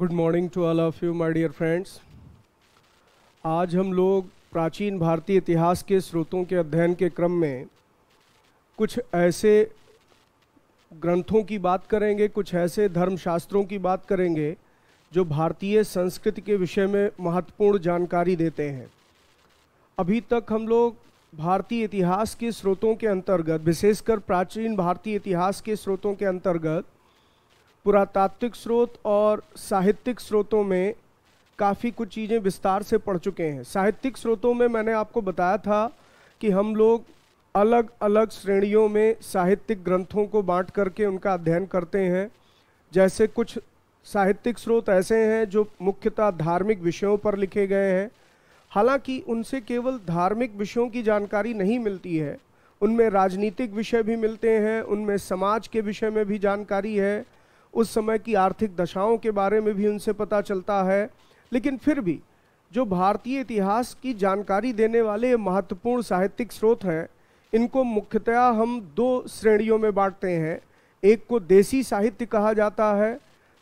good morning to all of you my dear friends आज हम लोग प्राचीन भारतीय इतिहास के स्रोतों के अध्ययन के क्रम में कुछ ऐसे ग्रंथों की बात करेंगे कुछ ऐसे धर्मशास्त्रों की बात करेंगे जो भारतीय संस्कृति के विषय में महत्वपूर्ण जानकारी देते हैं अभी तक हम लोग भारतीय इतिहास के स्रोतों के अंतर्गत विशेषकर प्राचीन भारतीय इतिहास के स्रोतों के अंतर्गत पुरातात्विक स्रोत और साहित्यिक स्रोतों में काफ़ी कुछ चीज़ें विस्तार से पढ़ चुके हैं साहित्यिक स्रोतों में मैंने आपको बताया था कि हम लोग अलग अलग श्रेणियों में साहित्यिक ग्रंथों को बांट करके उनका अध्ययन करते हैं जैसे कुछ साहित्यिक स्रोत ऐसे हैं जो मुख्यतः धार्मिक विषयों पर लिखे गए हैं हालांकि उनसे केवल धार्मिक विषयों की जानकारी नहीं मिलती है उनमें राजनीतिक विषय भी मिलते हैं उनमें समाज के विषय में भी जानकारी है उस समय की आर्थिक दशाओं के बारे में भी उनसे पता चलता है लेकिन फिर भी जो भारतीय इतिहास की जानकारी देने वाले महत्वपूर्ण साहित्यिक स्रोत हैं इनको मुख्यतया हम दो श्रेणियों में बांटते हैं एक को देसी साहित्य कहा जाता है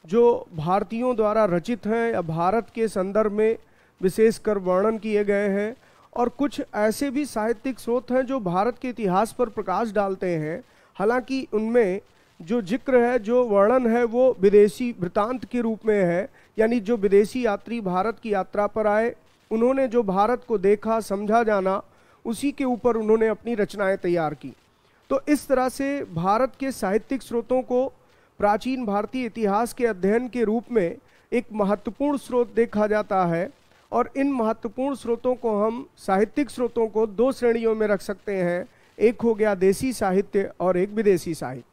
जो भारतीयों द्वारा रचित हैं या भारत के संदर्भ में विशेषकर वर्णन किए गए हैं और कुछ ऐसे भी साहित्यिक स्रोत हैं जो भारत के इतिहास पर प्रकाश डालते हैं हालांकि उनमें जो जिक्र है जो वर्णन है वो विदेशी वृतांत के रूप में है यानी जो विदेशी यात्री भारत की यात्रा पर आए उन्होंने जो भारत को देखा समझा जाना उसी के ऊपर उन्होंने अपनी रचनाएं तैयार की तो इस तरह से भारत के साहित्यिक स्रोतों को प्राचीन भारतीय इतिहास के अध्ययन के रूप में एक महत्वपूर्ण स्रोत देखा जाता है और इन महत्वपूर्ण स्रोतों को हम साहित्यिक स्रोतों को दो श्रेणियों में रख सकते हैं एक हो गया देसी साहित्य और एक विदेशी साहित्य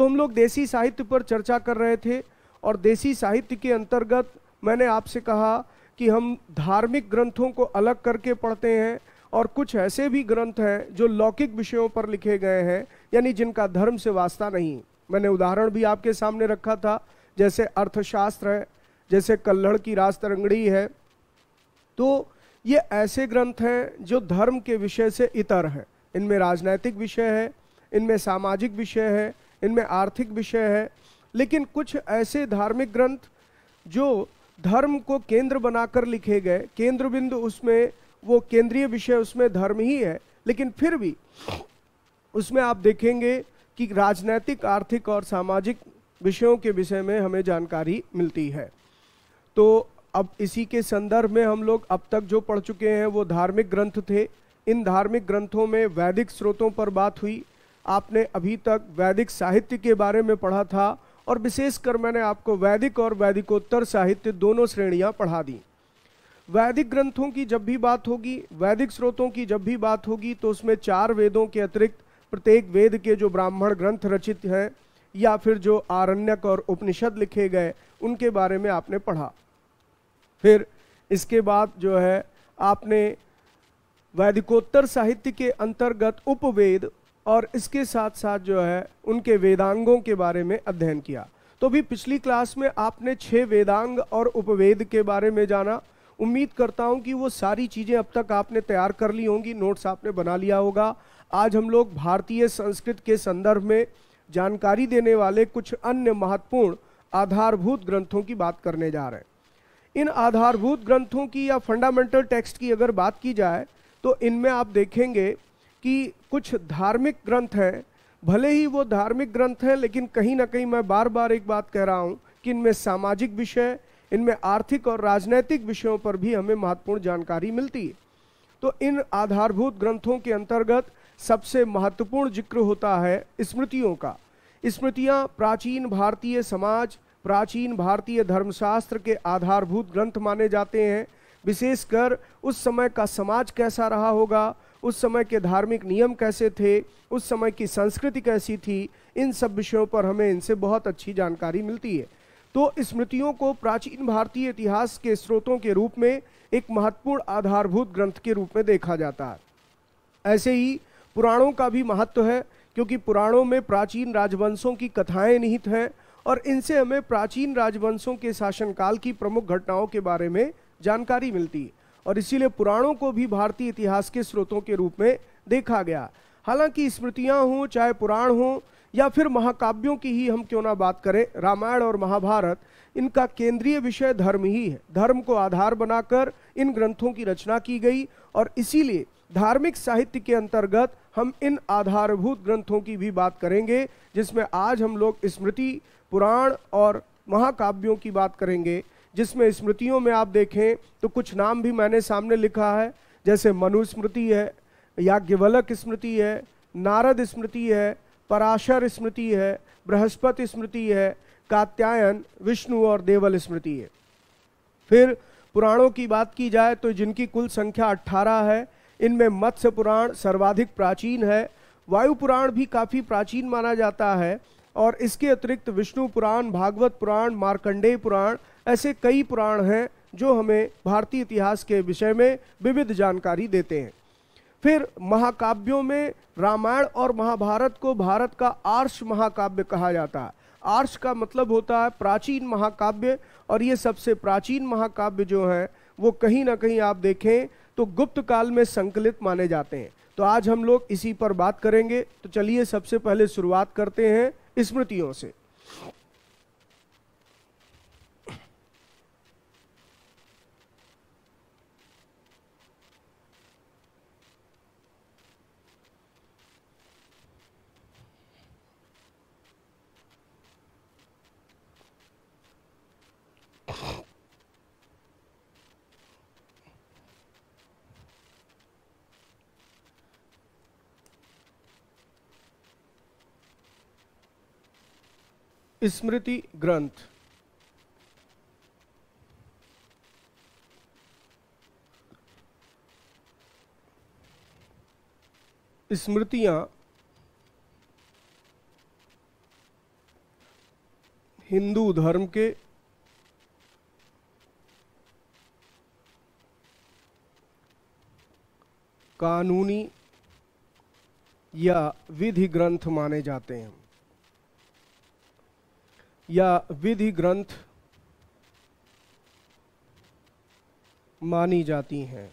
तो हम लोग देसी साहित्य पर चर्चा कर रहे थे और देसी साहित्य के अंतर्गत मैंने आपसे कहा कि हम धार्मिक ग्रंथों को अलग करके पढ़ते हैं और कुछ ऐसे भी ग्रंथ हैं जो लौकिक विषयों पर लिखे गए हैं यानी जिनका धर्म से वास्ता नहीं मैंने उदाहरण भी आपके सामने रखा था जैसे अर्थशास्त्र है जैसे कल्लड़ की रास्त रंगड़ी है तो ये ऐसे ग्रंथ हैं जो धर्म के विषय से इतर हैं इनमें राजनैतिक विषय है इनमें सामाजिक विषय है इनमें आर्थिक विषय है लेकिन कुछ ऐसे धार्मिक ग्रंथ जो धर्म को केंद्र बनाकर लिखे गए केंद्र बिंदु उसमें वो केंद्रीय विषय उसमें धर्म ही है लेकिन फिर भी उसमें आप देखेंगे कि राजनैतिक आर्थिक और सामाजिक विषयों के विषय में हमें जानकारी मिलती है तो अब इसी के संदर्भ में हम लोग अब तक जो पढ़ चुके हैं वो धार्मिक ग्रंथ थे इन धार्मिक ग्रंथों में वैदिक स्रोतों पर बात हुई आपने अभी तक वैदिक साहित्य के बारे में पढ़ा था और विशेषकर मैंने आपको वैदिक और वैदिकोत्तर साहित्य दोनों श्रेणियां पढ़ा दी वैदिक ग्रंथों की जब भी बात होगी वैदिक स्रोतों की जब भी बात होगी तो उसमें चार वेदों के अतिरिक्त प्रत्येक वेद के जो ब्राह्मण ग्रंथ रचित हैं या फिर जो आरण्यक और उपनिषद लिखे गए उनके बारे में आपने पढ़ा फिर इसके बाद जो है आपने वैदिकोत्तर साहित्य के अंतर्गत उपवेद और इसके साथ साथ जो है उनके वेदांगों के बारे में अध्ययन किया तो भी पिछली क्लास में आपने छः वेदांग और उपवेद के बारे में जाना उम्मीद करता हूँ कि वो सारी चीज़ें अब तक आपने तैयार कर ली होंगी नोट्स आपने बना लिया होगा आज हम लोग भारतीय संस्कृत के संदर्भ में जानकारी देने वाले कुछ अन्य महत्वपूर्ण आधारभूत ग्रंथों की बात करने जा रहे हैं इन आधारभूत ग्रंथों की या फंडामेंटल टेक्स्ट की अगर बात की जाए तो इनमें आप देखेंगे कि कुछ धार्मिक ग्रंथ हैं भले ही वो धार्मिक ग्रंथ हैं लेकिन कहीं ना कहीं मैं बार बार एक बात कह रहा हूँ कि इनमें सामाजिक विषय इनमें आर्थिक और राजनैतिक विषयों पर भी हमें महत्वपूर्ण जानकारी मिलती है तो इन आधारभूत ग्रंथों के अंतर्गत सबसे महत्वपूर्ण जिक्र होता है स्मृतियों का स्मृतियाँ प्राचीन भारतीय समाज प्राचीन भारतीय धर्मशास्त्र के आधारभूत ग्रंथ माने जाते हैं विशेषकर उस समय का समाज कैसा रहा होगा उस समय के धार्मिक नियम कैसे थे उस समय की संस्कृति कैसी थी इन सब विषयों पर हमें इनसे बहुत अच्छी जानकारी मिलती है तो स्मृतियों को प्राचीन भारतीय इतिहास के स्रोतों के रूप में एक महत्वपूर्ण आधारभूत ग्रंथ के रूप में देखा जाता है ऐसे ही पुराणों का भी महत्व है क्योंकि पुराणों में प्राचीन राजवंशों की कथाएं निहित हैं और इनसे हमें प्राचीन राजवंशों के शासनकाल की प्रमुख घटनाओं के बारे में जानकारी मिलती है और इसीलिए पुराणों को भी भारतीय इतिहास के स्रोतों के रूप में देखा गया हालांकि स्मृतियाँ हों चाहे पुराण हों या फिर महाकाव्यों की ही हम क्यों ना बात करें रामायण और महाभारत इनका केंद्रीय विषय धर्म ही है धर्म को आधार बनाकर इन ग्रंथों की रचना की गई और इसीलिए धार्मिक साहित्य के अंतर्गत हम इन आधारभूत ग्रंथों की भी बात करेंगे जिसमें आज हम लोग स्मृति पुराण और महाकाव्यों की बात करेंगे जिसमें स्मृतियों में आप देखें तो कुछ नाम भी मैंने सामने लिखा है जैसे मनुस्मृति है याज्ञवलक स्मृति है नारद स्मृति है पराशर स्मृति है बृहस्पति स्मृति है कात्यायन विष्णु और देवल स्मृति है फिर पुराणों की बात की जाए तो जिनकी कुल संख्या अट्ठारह है इनमें मत्स्य पुराण सर्वाधिक प्राचीन है वायु पुराण भी काफ़ी प्राचीन माना जाता है और इसके अतिरिक्त विष्णु पुराण भागवत पुराण मार्कंडेय पुराण ऐसे कई पुराण हैं जो हमें भारतीय इतिहास के विषय में विविध जानकारी देते हैं फिर महाकाव्यों में रामायण और महाभारत को भारत का आर्ष महाकाव्य कहा जाता है आर्ष का मतलब होता है प्राचीन महाकाव्य और ये सबसे प्राचीन महाकाव्य जो हैं वो कहीं ना कहीं आप देखें तो गुप्त काल में संकलित माने जाते हैं तो आज हम लोग इसी पर बात करेंगे तो चलिए सबसे पहले शुरुआत करते हैं स्मृतियों से स्मृति ग्रंथ स्मृतियां हिंदू धर्म के कानूनी या विधि ग्रंथ माने जाते हैं या विधि ग्रंथ मानी जाती हैं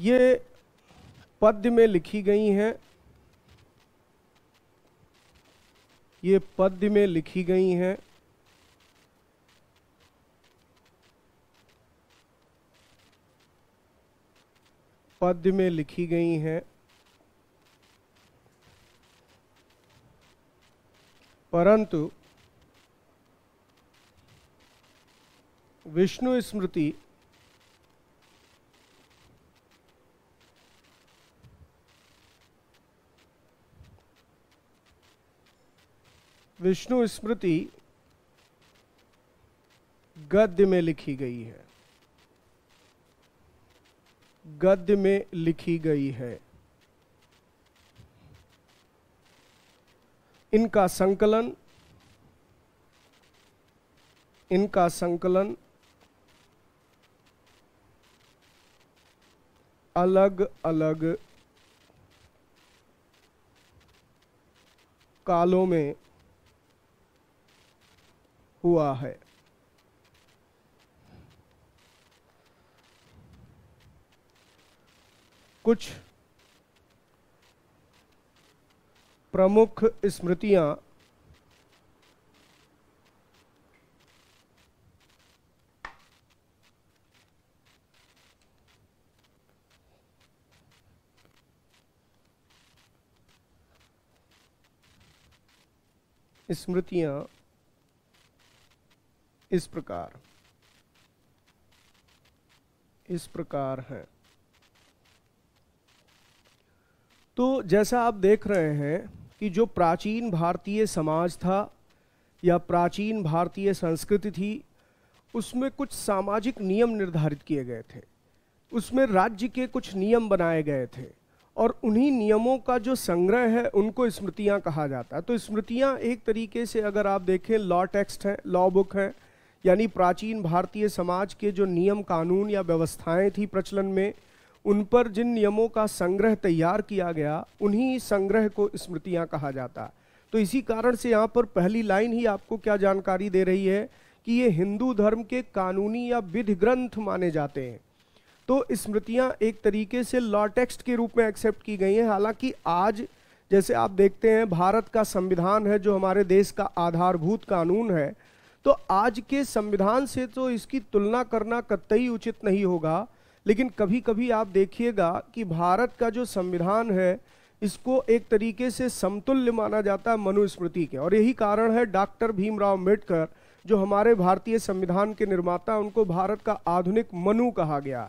ये पद्य में लिखी गई हैं ये पद्य में लिखी गई हैं पद्य में लिखी गई हैं परंतु विष्णु स्मृति विष्णु स्मृति गद्य में लिखी गई है गद्य में लिखी गई है इनका संकलन इनका संकलन अलग अलग कालों में हुआ है कुछ प्रमुख स्मृतियां स्मृतियां इस प्रकार इस प्रकार हैं तो जैसा आप देख रहे हैं कि जो प्राचीन भारतीय समाज था या प्राचीन भारतीय संस्कृति थी उसमें कुछ सामाजिक नियम निर्धारित किए गए थे उसमें राज्य के कुछ नियम बनाए गए थे और उन्हीं नियमों का जो संग्रह है उनको स्मृतियाँ कहा जाता है तो स्मृतियाँ एक तरीके से अगर आप देखें लॉ टेक्स्ट हैं लॉ बुक हैं यानी प्राचीन भारतीय समाज के जो नियम कानून या व्यवस्थाएं थी प्रचलन में उन पर जिन नियमों का संग्रह तैयार किया गया उन्हीं संग्रह को स्मृतियाँ कहा जाता है तो इसी कारण से यहाँ पर पहली लाइन ही आपको क्या जानकारी दे रही है कि ये हिंदू धर्म के कानूनी या विधि ग्रंथ माने जाते हैं तो स्मृतियाँ एक तरीके से लॉ टेक्स्ट के रूप में एक्सेप्ट की गई हैं हालांकि आज जैसे आप देखते हैं भारत का संविधान है जो हमारे देश का आधारभूत कानून है तो आज के संविधान से तो इसकी तुलना करना कतई उचित नहीं होगा लेकिन कभी कभी आप देखिएगा कि भारत का जो संविधान है इसको एक तरीके से समतुल्य माना जाता है मनुस्मृति के और यही कारण है डॉक्टर भीमराव अम्बेडकर जो हमारे भारतीय संविधान के निर्माता उनको भारत का आधुनिक मनु कहा गया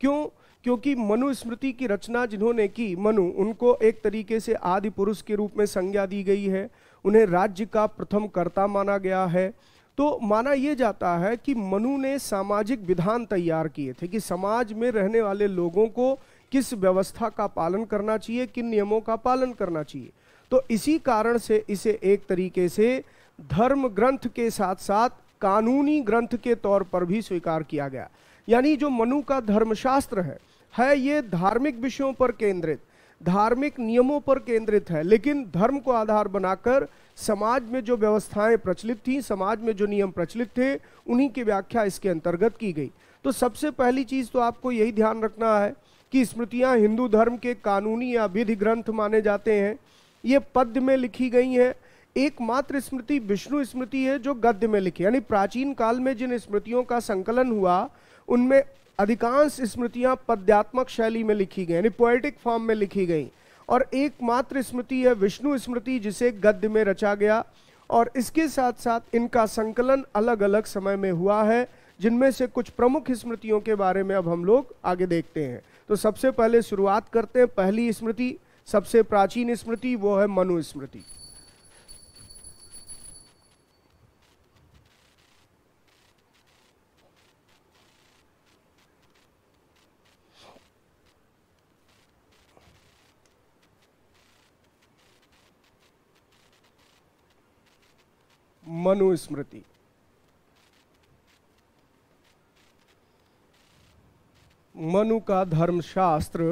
क्यों क्योंकि मनुस्मृति की रचना जिन्होंने की मनु उनको एक तरीके से आदि पुरुष के रूप में संज्ञा दी गई है उन्हें राज्य का प्रथम कर्ता माना गया है तो माना यह जाता है कि मनु ने सामाजिक विधान तैयार किए थे कि समाज में रहने वाले लोगों को किस व्यवस्था का पालन करना चाहिए किन नियमों का पालन करना चाहिए तो इसी कारण से इसे एक तरीके से धर्म ग्रंथ के साथ साथ कानूनी ग्रंथ के तौर पर भी स्वीकार किया गया यानी जो मनु का धर्मशास्त्र है है ये धार्मिक विषयों पर केंद्रित धार्मिक नियमों पर केंद्रित है लेकिन धर्म को आधार बनाकर समाज में जो व्यवस्थाएं प्रचलित थी समाज में जो नियम प्रचलित थे उन्हीं की व्याख्या इसके अंतर्गत की गई तो सबसे पहली चीज़ तो आपको यही ध्यान रखना है कि स्मृतियां हिंदू धर्म के कानूनी या विधि ग्रंथ माने जाते हैं ये पद्य में लिखी गई हैं एकमात्र स्मृति विष्णु स्मृति है जो गद्य में लिखी यानी प्राचीन काल में जिन स्मृतियों का संकलन हुआ उनमें अधिकांश स्मृतियां पद्यात्मक शैली में लिखी गई यानी पोएटिक फॉर्म में लिखी गई और एकमात्र स्मृति है विष्णु स्मृति जिसे गद्य में रचा गया और इसके साथ साथ इनका संकलन अलग अलग समय में हुआ है जिनमें से कुछ प्रमुख स्मृतियों के बारे में अब हम लोग आगे देखते हैं तो सबसे पहले शुरुआत करते हैं पहली स्मृति सबसे प्राचीन स्मृति वो है मनुस्मृति मनुस्मृति मनु का धर्मशास्त्र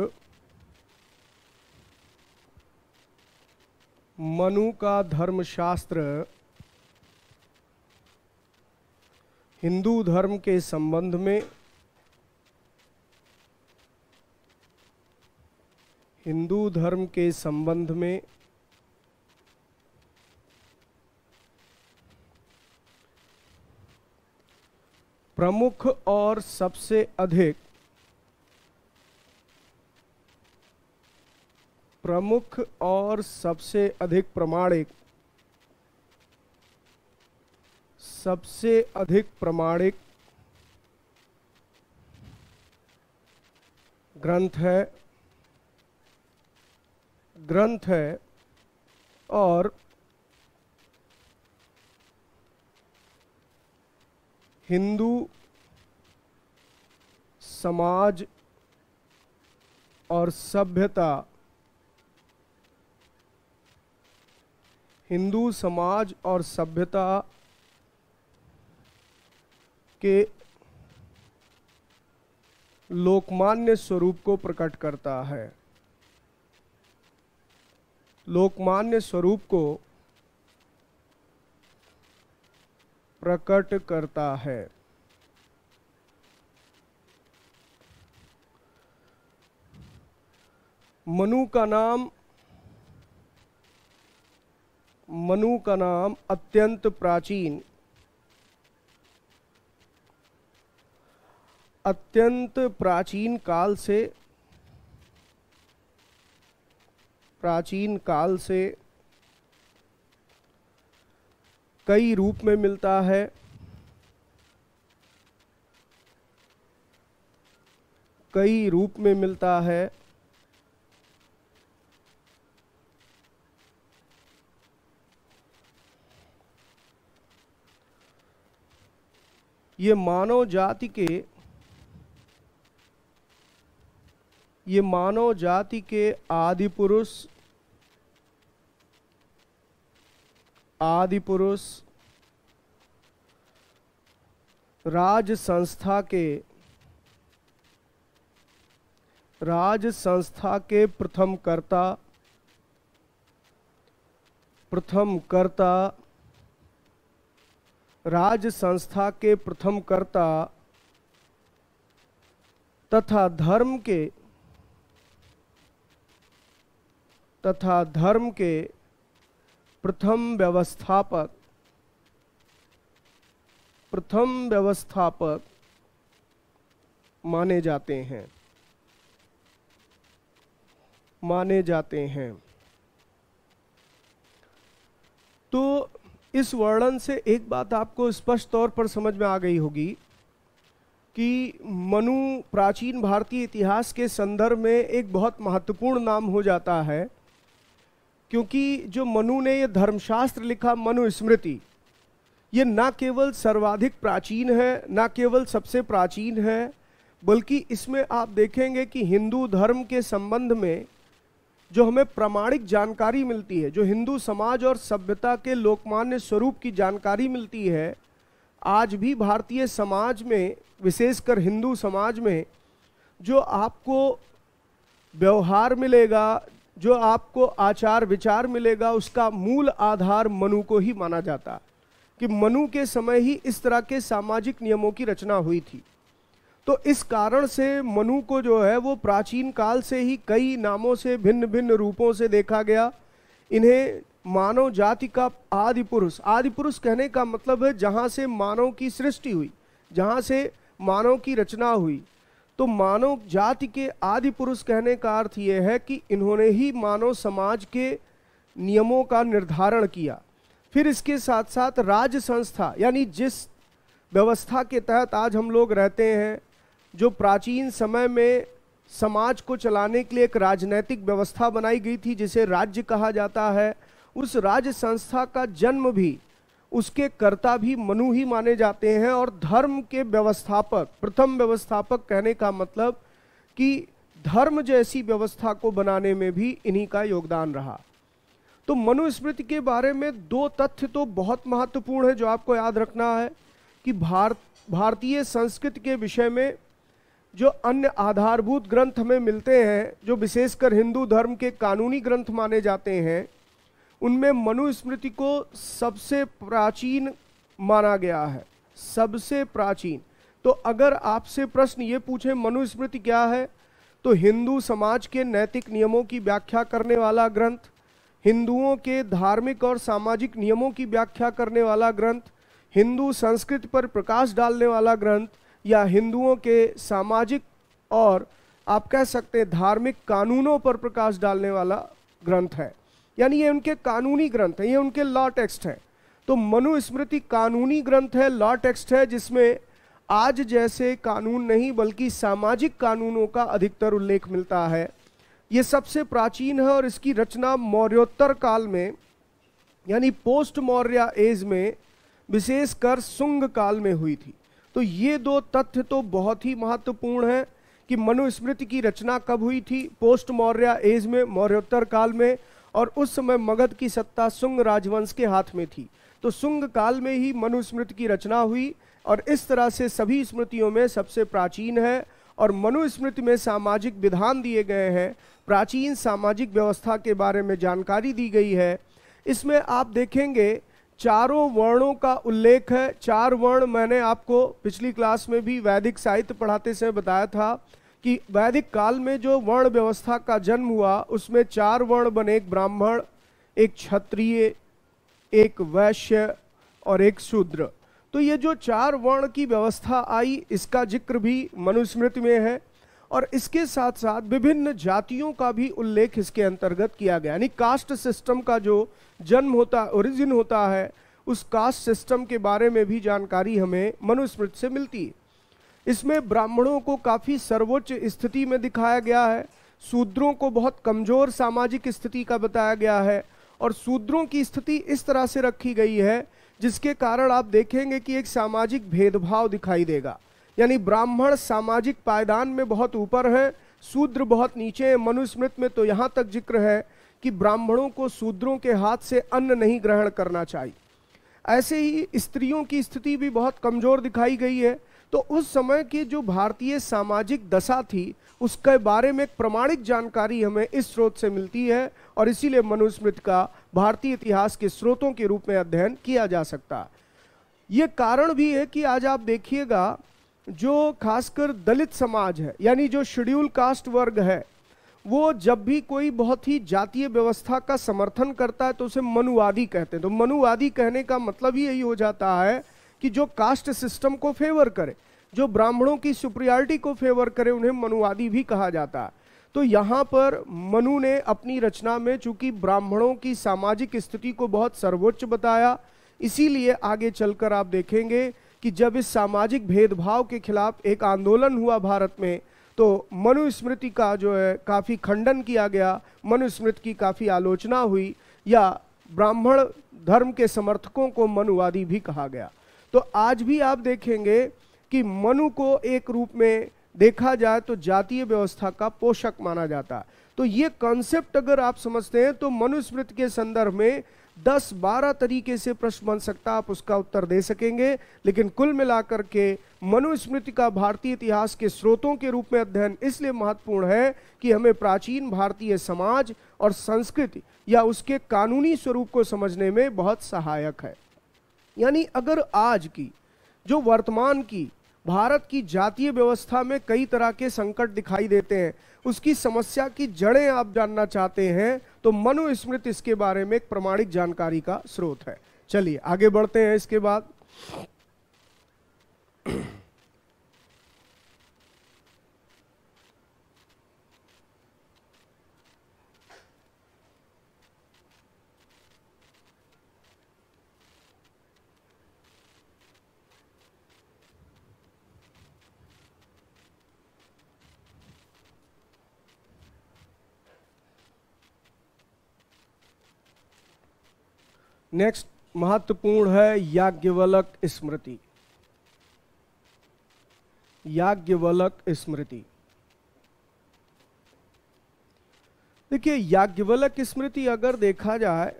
मनु का धर्मशास्त्र हिंदू धर्म के संबंध में हिंदू धर्म के संबंध में प्रमुख और सबसे अधिक प्रमुख और सबसे अधिक प्रमाणिक सबसे अधिक प्रमाणिक ग्रंथ है ग्रंथ है और हिंदू समाज और सभ्यता हिंदू समाज और सभ्यता के लोकमान्य स्वरूप को प्रकट करता है लोकमान्य स्वरूप को प्रकट करता है मनु का नाम मनु का नाम अत्यंत प्राचीन अत्यंत प्राचीन काल से प्राचीन काल से कई रूप में मिलता है कई रूप में मिलता है ये मानव जाति के ये मानव जाति के आदि पुरुष आदि पुरुष राज संस्था के राज संस्था के प्रथम कर्ता प्रथम कर्ता राज संस्था के प्रथम कर्ता तथा धर्म के तथा धर्म के प्रथम व्यवस्थापक प्रथम व्यवस्थापक माने जाते हैं माने जाते हैं तो इस वर्णन से एक बात आपको स्पष्ट तौर पर समझ में आ गई होगी कि मनु प्राचीन भारतीय इतिहास के संदर्भ में एक बहुत महत्वपूर्ण नाम हो जाता है क्योंकि जो मनु ने यह धर्मशास्त्र लिखा मनुस्मृति ये ना केवल सर्वाधिक प्राचीन है ना केवल सबसे प्राचीन है बल्कि इसमें आप देखेंगे कि हिंदू धर्म के संबंध में जो हमें प्रामाणिक जानकारी मिलती है जो हिंदू समाज और सभ्यता के लोकमान्य स्वरूप की जानकारी मिलती है आज भी भारतीय समाज में विशेषकर हिंदू समाज में जो आपको व्यवहार मिलेगा जो आपको आचार विचार मिलेगा उसका मूल आधार मनु को ही माना जाता कि मनु के समय ही इस तरह के सामाजिक नियमों की रचना हुई थी तो इस कारण से मनु को जो है वो प्राचीन काल से ही कई नामों से भिन्न भिन्न रूपों से देखा गया इन्हें मानव जाति का आदि पुरुष आदि पुरुष कहने का मतलब है जहाँ से मानव की सृष्टि हुई जहाँ से मानव की रचना हुई तो मानव जाति के आदि पुरुष कहने का अर्थ यह है कि इन्होंने ही मानव समाज के नियमों का निर्धारण किया फिर इसके साथ साथ राज्य संस्था यानी जिस व्यवस्था के तहत आज हम लोग रहते हैं जो प्राचीन समय में समाज को चलाने के लिए एक राजनैतिक व्यवस्था बनाई गई थी जिसे राज्य कहा जाता है उस राज्य संस्था का जन्म भी उसके कर्ता भी मनु ही माने जाते हैं और धर्म के व्यवस्थापक प्रथम व्यवस्थापक कहने का मतलब कि धर्म जैसी व्यवस्था को बनाने में भी इन्हीं का योगदान रहा तो मनुस्मृति के बारे में दो तथ्य तो बहुत महत्वपूर्ण है जो आपको याद रखना है कि भारत भारतीय संस्कृति के विषय में जो अन्य आधारभूत ग्रंथ हमें मिलते हैं जो विशेषकर हिंदू धर्म के कानूनी ग्रंथ माने जाते हैं उनमें मनुस्मृति को सबसे प्राचीन माना गया है सबसे प्राचीन तो अगर आपसे प्रश्न ये पूछे मनुस्मृति क्या है तो हिंदू समाज के नैतिक नियमों की व्याख्या करने वाला ग्रंथ हिंदुओं के धार्मिक और सामाजिक नियमों की व्याख्या करने वाला ग्रंथ हिंदू संस्कृति पर प्रकाश डालने वाला ग्रंथ या हिंदुओं के सामाजिक और आप कह सकते हैं धार्मिक कानूनों पर प्रकाश डालने वाला ग्रंथ है यानी ये उनके कानूनी ग्रंथ हैं ये उनके लॉ टेक्स्ट हैं तो मनुस्मृति कानूनी ग्रंथ है लॉ टेक्स्ट है जिसमें आज जैसे कानून नहीं बल्कि सामाजिक कानूनों का अधिकतर उल्लेख मिलता है ये सबसे प्राचीन है और इसकी रचना मौर्योत्तर काल में यानी पोस्ट मौर्य एज में विशेषकर सुंग काल में हुई थी तो ये दो तथ्य तो बहुत ही महत्वपूर्ण हैं कि मनुस्मृति की रचना कब हुई थी पोस्ट मौर्य एज में मौर्योत्तर काल में और उस समय मगध की सत्ता सुंग राजवंश के हाथ में थी तो सुंग काल में ही मनुस्मृति की रचना हुई और इस तरह से सभी स्मृतियों में सबसे प्राचीन है और मनुस्मृति में सामाजिक विधान दिए गए हैं प्राचीन सामाजिक व्यवस्था के बारे में जानकारी दी गई है इसमें आप देखेंगे चारों वर्णों का उल्लेख है चार वर्ण मैंने आपको पिछली क्लास में भी वैदिक साहित्य पढ़ाते समय बताया था कि वैदिक काल में जो वर्ण व्यवस्था का जन्म हुआ उसमें चार वर्ण बने एक ब्राह्मण एक क्षत्रिय एक वैश्य और एक शूद्र तो ये जो चार वर्ण की व्यवस्था आई इसका जिक्र भी मनुस्मृति में है और इसके साथ साथ विभिन्न जातियों का भी उल्लेख इसके अंतर्गत किया गया यानी कास्ट सिस्टम का जो जन्म होता ओरिजिन होता है उस कास्ट सिस्टम के बारे में भी जानकारी हमें मनुस्मृति से मिलती है इसमें ब्राह्मणों को काफ़ी सर्वोच्च स्थिति में दिखाया गया है शूद्रों को बहुत कमज़ोर सामाजिक स्थिति का बताया गया है और शूद्रों की स्थिति इस तरह से रखी गई है जिसके कारण आप देखेंगे कि एक सामाजिक भेदभाव दिखाई देगा यानी ब्राह्मण सामाजिक पायदान में बहुत ऊपर है शूद्र बहुत नीचे है मनुस्मृत में तो यहाँ तक जिक्र है कि ब्राह्मणों को शूद्रों के हाथ से अन्न नहीं ग्रहण करना चाहिए ऐसे ही स्त्रियों की स्थिति भी बहुत कमज़ोर दिखाई गई है तो उस समय की जो भारतीय सामाजिक दशा थी उसके बारे में एक प्रमाणिक जानकारी हमें इस स्रोत से मिलती है और इसीलिए मनुस्मृति का भारतीय इतिहास के स्रोतों के रूप में अध्ययन किया जा सकता ये कारण भी है कि आज आप देखिएगा जो खासकर दलित समाज है यानी जो शेड्यूल कास्ट वर्ग है वो जब भी कोई बहुत ही जातीय व्यवस्था का समर्थन करता है तो उसे मनुवादी कहते हैं तो मनुवादी कहने का मतलब ही यही हो जाता है कि जो कास्ट सिस्टम को फेवर करे जो ब्राह्मणों की सुप्रियॉरिटी को फेवर करे उन्हें मनुवादी भी कहा जाता है तो यहाँ पर मनु ने अपनी रचना में चूंकि ब्राह्मणों की सामाजिक स्थिति को बहुत सर्वोच्च बताया इसीलिए आगे चलकर आप देखेंगे कि जब इस सामाजिक भेदभाव के खिलाफ एक आंदोलन हुआ भारत में तो मनुस्मृति का जो है काफ़ी खंडन किया गया मनुस्मृति की काफ़ी आलोचना हुई या ब्राह्मण धर्म के समर्थकों को मनुवादी भी कहा गया तो आज भी आप देखेंगे कि मनु को एक रूप में देखा जाए तो जातीय व्यवस्था का पोषक माना जाता तो ये कॉन्सेप्ट अगर आप समझते हैं तो मनुस्मृति के संदर्भ में 10-12 तरीके से प्रश्न बन सकता आप उसका उत्तर दे सकेंगे लेकिन कुल मिलाकर के मनुस्मृति का भारतीय इतिहास के स्रोतों के रूप में अध्ययन इसलिए महत्वपूर्ण है कि हमें प्राचीन भारतीय समाज और संस्कृति या उसके कानूनी स्वरूप को समझने में बहुत सहायक है यानी अगर आज की जो वर्तमान की भारत की जातीय व्यवस्था में कई तरह के संकट दिखाई देते हैं उसकी समस्या की जड़ें आप जानना चाहते हैं तो मनुस्मृति इसके बारे में एक प्रमाणिक जानकारी का स्रोत है चलिए आगे बढ़ते हैं इसके बाद नेक्स्ट महत्वपूर्ण है याज्ञवलक स्मृति याज्ञवलक स्मृति देखिए याज्ञवलक स्मृति अगर देखा जाए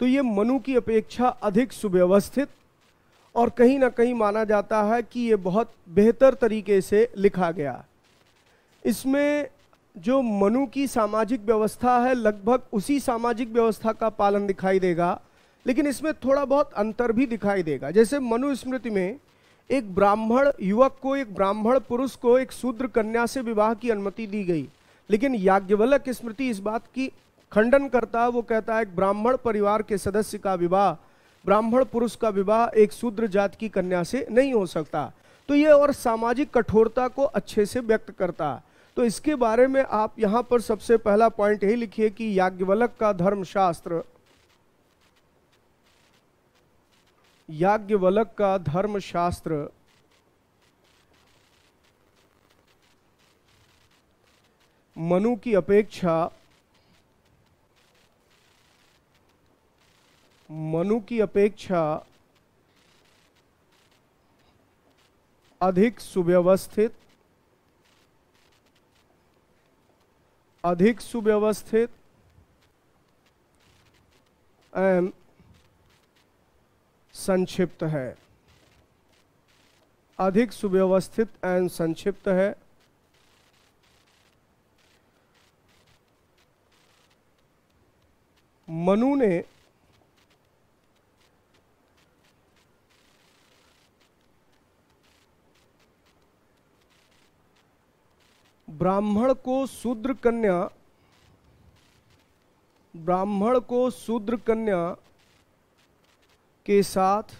तो ये मनु की अपेक्षा अधिक सुव्यवस्थित और कहीं ना कहीं माना जाता है कि ये बहुत बेहतर तरीके से लिखा गया इसमें जो मनु की सामाजिक व्यवस्था है लगभग उसी सामाजिक व्यवस्था का पालन दिखाई देगा लेकिन इसमें थोड़ा बहुत अंतर भी दिखाई देगा जैसे मनुस्मृति में एक ब्राह्मण युवक को एक ब्राह्मण पुरुष को एक शूद्र कन्या से विवाह की अनुमति दी गई लेकिन याज्ञवलक स्मृति इस बात की खंडन करता है वो कहता है एक ब्राह्मण परिवार के सदस्य का विवाह ब्राह्मण पुरुष का विवाह एक शूद्र जात की कन्या से नहीं हो सकता तो ये और सामाजिक कठोरता को अच्छे से व्यक्त करता तो इसके बारे में आप यहाँ पर सबसे पहला पॉइंट यही लिखिए कि याज्ञवलक का धर्मशास्त्र याज्ञवलक का धर्मशास्त्र मनु की अपेक्षा मनु की अपेक्षा अधिक सुव्यवस्थित अधिक सुव्यवस्थित एंड संक्षिप्त है अधिक सुव्यवस्थित एवं संक्षिप्त है मनु ने ब्राह्मण को शूद्र कन्या ब्राह्मण को शूद्र कन्या के साथ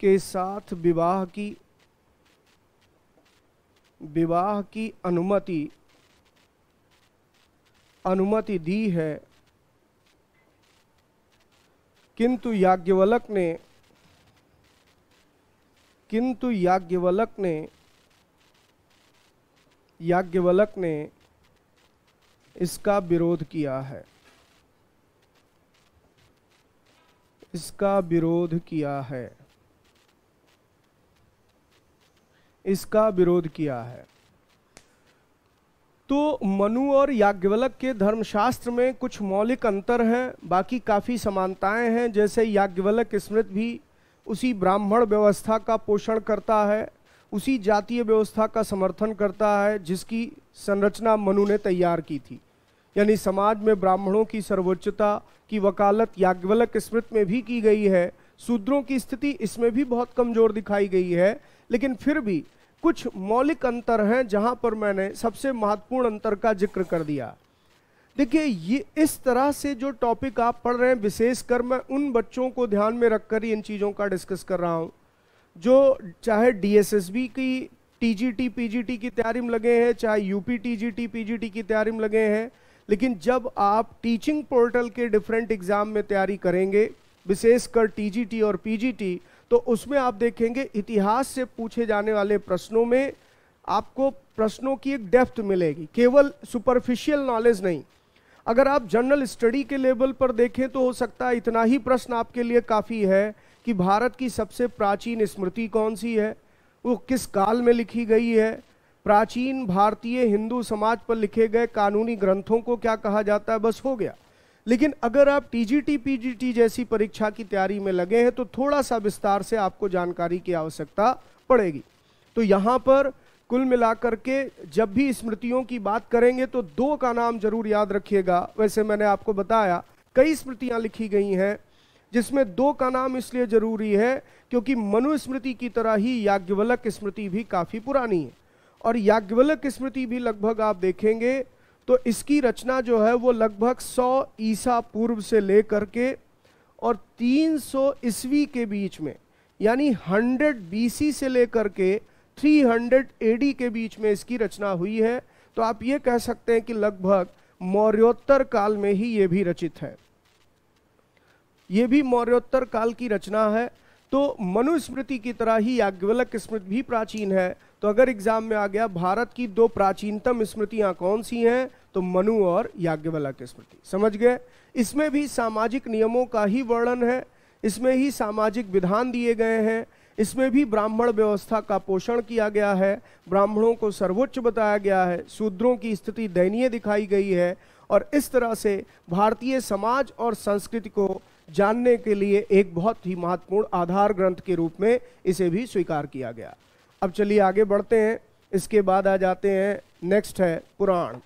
के साथ विवाह की विवाह की अनुमति अनुमति दी है किंतु याज्ञवलक ने किंतु याज्ञवलक ने याज्ञवलक ने इसका विरोध किया है इसका विरोध किया है इसका विरोध किया है तो मनु और याज्ञवलक के धर्मशास्त्र में कुछ मौलिक अंतर हैं बाकी काफ़ी समानताएं हैं जैसे याज्ञवलक स्मृत भी उसी ब्राह्मण व्यवस्था का पोषण करता है उसी जातीय व्यवस्था का समर्थन करता है जिसकी संरचना मनु ने तैयार की थी यानी समाज में ब्राह्मणों की सर्वोच्चता की वकालत याज्ञवलक स्मृत में भी की गई है शूद्रों की स्थिति इसमें भी बहुत कमज़ोर दिखाई गई है लेकिन फिर भी कुछ मौलिक अंतर हैं जहां पर मैंने सबसे महत्वपूर्ण अंतर का जिक्र कर दिया देखिए ये इस तरह से जो टॉपिक आप पढ़ रहे हैं विशेषकर मैं उन बच्चों को ध्यान में रखकर ही इन चीज़ों का डिस्कस कर रहा हूँ जो चाहे डीएसएसबी की टीजीटी पीजीटी की तैयारी में लगे हैं चाहे यूपी टीजीटी पीजीटी की तैयारी में लगे हैं लेकिन जब आप टीचिंग पोर्टल के डिफरेंट एग्ज़ाम में तैयारी करेंगे विशेषकर टीजीटी और पीजीटी तो उसमें आप देखेंगे इतिहास से पूछे जाने वाले प्रश्नों में आपको प्रश्नों की एक डेप्थ मिलेगी केवल सुपरफिशियल नॉलेज नहीं अगर आप जनरल स्टडी के लेवल पर देखें तो हो सकता है इतना ही प्रश्न आपके लिए काफ़ी है कि भारत की सबसे प्राचीन स्मृति कौन सी है वो किस काल में लिखी गई है प्राचीन भारतीय हिंदू समाज पर लिखे गए कानूनी ग्रंथों को क्या कहा जाता है बस हो गया लेकिन अगर आप टीजीटी पीजीटी जैसी परीक्षा की तैयारी में लगे हैं तो थोड़ा सा विस्तार से आपको जानकारी की आवश्यकता पड़ेगी तो यहाँ पर कुल मिलाकर के जब भी स्मृतियों की बात करेंगे तो दो का नाम जरूर याद रखिएगा वैसे मैंने आपको बताया कई स्मृतियाँ लिखी गई हैं जिसमें दो का नाम इसलिए जरूरी है क्योंकि मनुस्मृति की तरह ही याज्ञवलक स्मृति भी काफ़ी पुरानी है और याज्ञवल्क स्मृति भी लगभग आप देखेंगे तो इसकी रचना जो है वो लगभग 100 ईसा पूर्व से लेकर के और 300 ईस्वी के बीच में यानी 100 बीसी से लेकर के 300 एडी के बीच में इसकी रचना हुई है तो आप ये कह सकते हैं कि लगभग मौर्योत्तर काल में ही ये भी रचित है ये भी मौर्योत्तर काल की रचना है तो मनुस्मृति की तरह ही याज्ञवल्क स्मृति भी प्राचीन है तो अगर एग्जाम में आ गया भारत की दो प्राचीनतम स्मृतियां कौन सी हैं तो मनु और याज्ञवला की स्मृति समझ गए इसमें भी सामाजिक नियमों का ही वर्णन है इसमें ही सामाजिक विधान दिए गए हैं इसमें भी ब्राह्मण व्यवस्था का पोषण किया गया है ब्राह्मणों को सर्वोच्च बताया गया है शूद्रों की स्थिति दयनीय दिखाई गई है और इस तरह से भारतीय समाज और संस्कृति को जानने के लिए एक बहुत ही महत्वपूर्ण आधार ग्रंथ के रूप में इसे भी स्वीकार किया गया अब चलिए आगे बढ़ते हैं इसके बाद आ जाते हैं नेक्स्ट है पुराण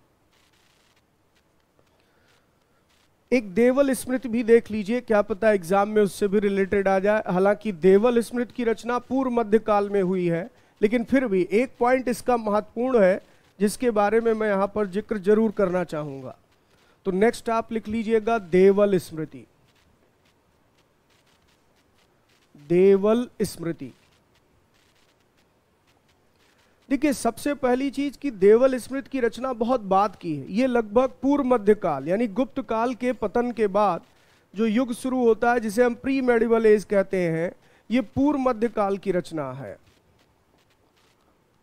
एक देवल स्मृति भी देख लीजिए क्या पता एग्जाम में उससे भी रिलेटेड आ जाए हालांकि देवल स्मृति की रचना पूर्व मध्य काल में हुई है लेकिन फिर भी एक पॉइंट इसका महत्वपूर्ण है जिसके बारे में मैं यहां पर जिक्र जरूर करना चाहूंगा तो नेक्स्ट आप लिख लीजिएगा देवल स्मृति देवल स्मृति देखिए सबसे पहली चीज कि देवल स्मृत की रचना बहुत बाद की है ये लगभग पूर्व मध्य काल यानी गुप्त काल के पतन के बाद जो युग शुरू होता है जिसे हम प्री मेडिवल एज कहते हैं ये पूर्व मध्य काल की रचना है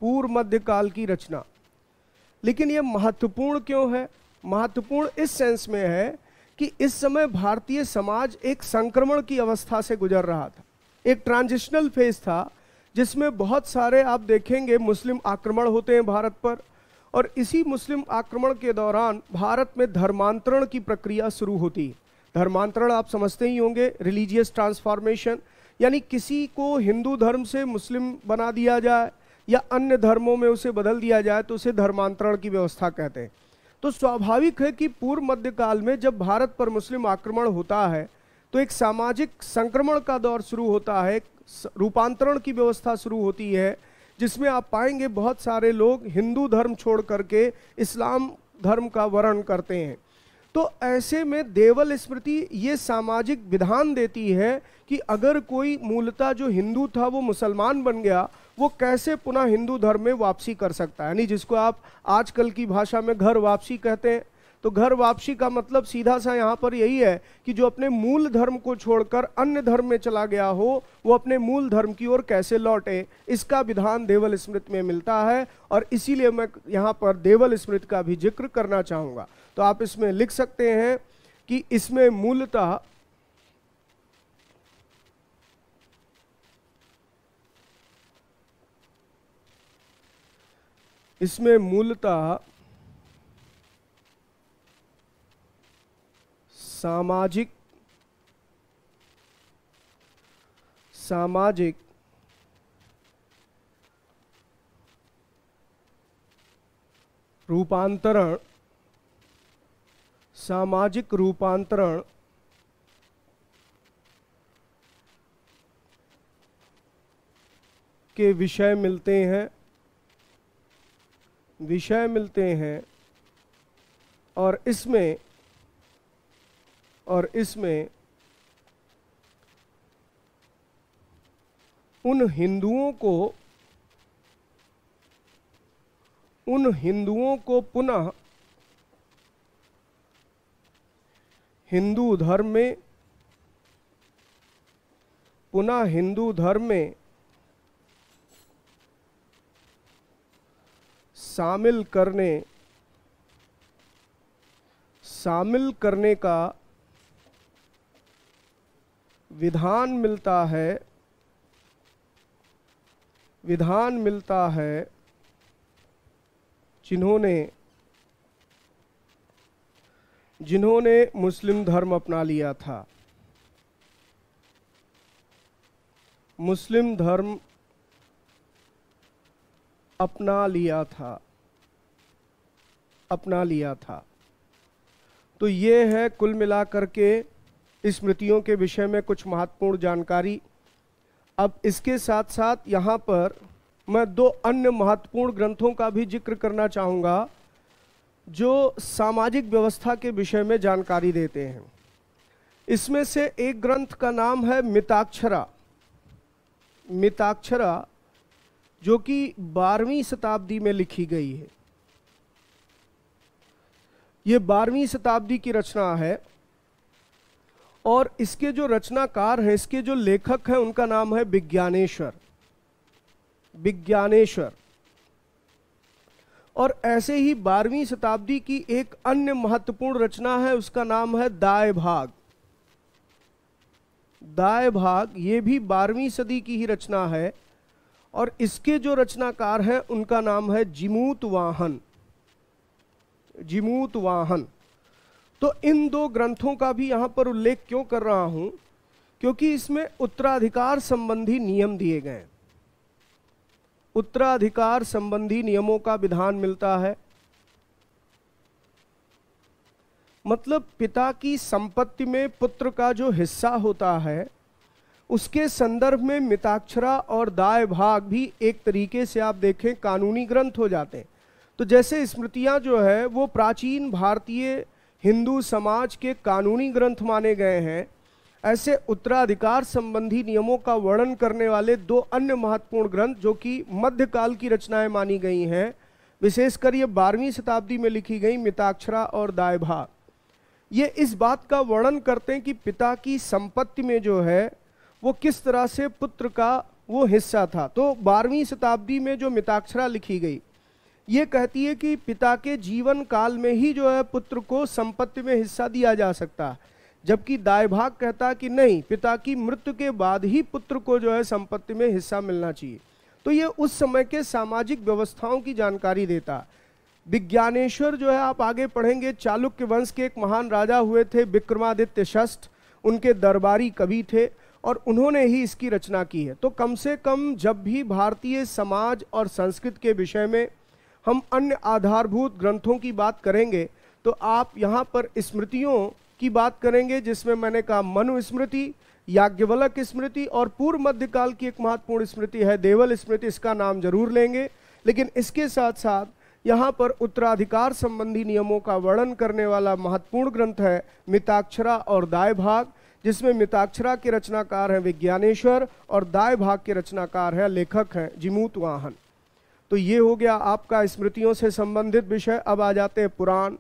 पूर्व मध्य काल की रचना लेकिन ये महत्वपूर्ण क्यों है महत्वपूर्ण इस सेंस में है कि इस समय भारतीय समाज एक संक्रमण की अवस्था से गुजर रहा था एक ट्रांजिशनल फेज था जिसमें बहुत सारे आप देखेंगे मुस्लिम आक्रमण होते हैं भारत पर और इसी मुस्लिम आक्रमण के दौरान भारत में धर्मांतरण की प्रक्रिया शुरू होती है धर्मांतरण आप समझते ही होंगे रिलीजियस ट्रांसफॉर्मेशन यानी किसी को हिंदू धर्म से मुस्लिम बना दिया जाए या अन्य धर्मों में उसे बदल दिया जाए तो उसे धर्मांतरण की व्यवस्था कहते हैं तो स्वाभाविक है कि पूर्व मध्यकाल में जब भारत पर मुस्लिम आक्रमण होता है तो एक सामाजिक संक्रमण का दौर शुरू होता है रूपांतरण की व्यवस्था शुरू होती है जिसमें आप पाएंगे बहुत सारे लोग हिंदू धर्म छोड़ करके इस्लाम धर्म का वर्ण करते हैं तो ऐसे में देवल स्मृति ये सामाजिक विधान देती है कि अगर कोई मूलता जो हिंदू था वो मुसलमान बन गया वो कैसे पुनः हिंदू धर्म में वापसी कर सकता है यानी जिसको आप आजकल की भाषा में घर वापसी कहते हैं तो घर वापसी का मतलब सीधा सा यहाँ पर यही है कि जो अपने मूल धर्म को छोड़कर अन्य धर्म में चला गया हो वो अपने मूल धर्म की ओर कैसे लौटे इसका विधान देवल स्मृत में मिलता है और इसीलिए मैं यहाँ पर देवल स्मृति का भी जिक्र करना चाहूँगा तो आप इसमें लिख सकते हैं कि इसमें मूलतः इसमें मूलतः सामाजिक सामाजिक रूपांतरण सामाजिक रूपांतरण के विषय मिलते हैं विषय मिलते हैं और इसमें और इसमें उन हिंदुओं को उन हिंदुओं को पुनः हिंदू धर्म में पुनः हिंदू धर्म में शामिल करने शामिल करने का विधान मिलता है विधान मिलता है जिन्होंने जिन्होंने मुस्लिम धर्म अपना लिया था मुस्लिम धर्म अपना लिया था अपना लिया था तो ये है कुल मिलाकर के स्मृतियों के विषय में कुछ महत्वपूर्ण जानकारी अब इसके साथ साथ यहाँ पर मैं दो अन्य महत्वपूर्ण ग्रंथों का भी जिक्र करना चाहूँगा जो सामाजिक व्यवस्था के विषय में जानकारी देते हैं इसमें से एक ग्रंथ का नाम है मिताक्षरा मिताक्षरा जो कि बारहवीं शताब्दी में लिखी गई है ये बारहवीं शताब्दी की रचना है और इसके जो रचनाकार हैं इसके जो लेखक हैं उनका नाम है विज्ञानेश्वर विज्ञानेश्वर और ऐसे ही बारहवीं शताब्दी की एक अन्य महत्वपूर्ण रचना है उसका नाम है दाय भाग दाय भाग ये भी बारहवीं सदी की ही रचना है और इसके जो रचनाकार हैं उनका नाम है जिमूत वाहन जिमूत वाहन तो इन दो ग्रंथों का भी यहां पर उल्लेख क्यों कर रहा हूं क्योंकि इसमें उत्तराधिकार संबंधी नियम दिए गए उत्तराधिकार संबंधी नियमों का विधान मिलता है मतलब पिता की संपत्ति में पुत्र का जो हिस्सा होता है उसके संदर्भ में मिताक्षरा और दाय भाग भी एक तरीके से आप देखें कानूनी ग्रंथ हो जाते हैं तो जैसे स्मृतियां जो है वो प्राचीन भारतीय हिंदू समाज के कानूनी ग्रंथ माने गए हैं ऐसे उत्तराधिकार संबंधी नियमों का वर्णन करने वाले दो अन्य महत्वपूर्ण ग्रंथ जो कि मध्यकाल की रचनाएं मानी गई हैं विशेषकर ये बारहवीं शताब्दी में लिखी गई मिताक्षरा और दायभा ये इस बात का वर्णन करते हैं कि पिता की संपत्ति में जो है वो किस तरह से पुत्र का वो हिस्सा था तो बारहवीं शताब्दी में जो मिताक्षरा लिखी गई ये कहती है कि पिता के जीवन काल में ही जो है पुत्र को संपत्ति में हिस्सा दिया जा सकता है जबकि दायभाग भाग कहता कि नहीं पिता की मृत्यु के बाद ही पुत्र को जो है संपत्ति में हिस्सा मिलना चाहिए तो ये उस समय के सामाजिक व्यवस्थाओं की जानकारी देता विज्ञानेश्वर जो है आप आगे पढ़ेंगे चालुक्य वंश के एक महान राजा हुए थे विक्रमादित्य षष्ठ उनके दरबारी कवि थे और उन्होंने ही इसकी रचना की है तो कम से कम जब भी भारतीय समाज और संस्कृत के विषय में हम अन्य आधारभूत ग्रंथों की बात करेंगे तो आप यहाँ पर स्मृतियों की बात करेंगे जिसमें मैंने कहा मनुस्मृति याज्ञवलक स्मृति और पूर्व मध्यकाल की एक महत्वपूर्ण स्मृति है देवल स्मृति इसका नाम जरूर लेंगे लेकिन इसके साथ साथ यहाँ पर उत्तराधिकार संबंधी नियमों का वर्णन करने वाला महत्वपूर्ण ग्रंथ है मिताक्षरा और दाय भाग जिसमें मिताक्षरा के रचनाकार हैं विज्ञानेश्वर और दाय भाग के रचनाकार हैं लेखक हैं जिमूत वाहन तो ये हो गया आपका स्मृतियों से संबंधित विषय अब आ जाते हैं पुराण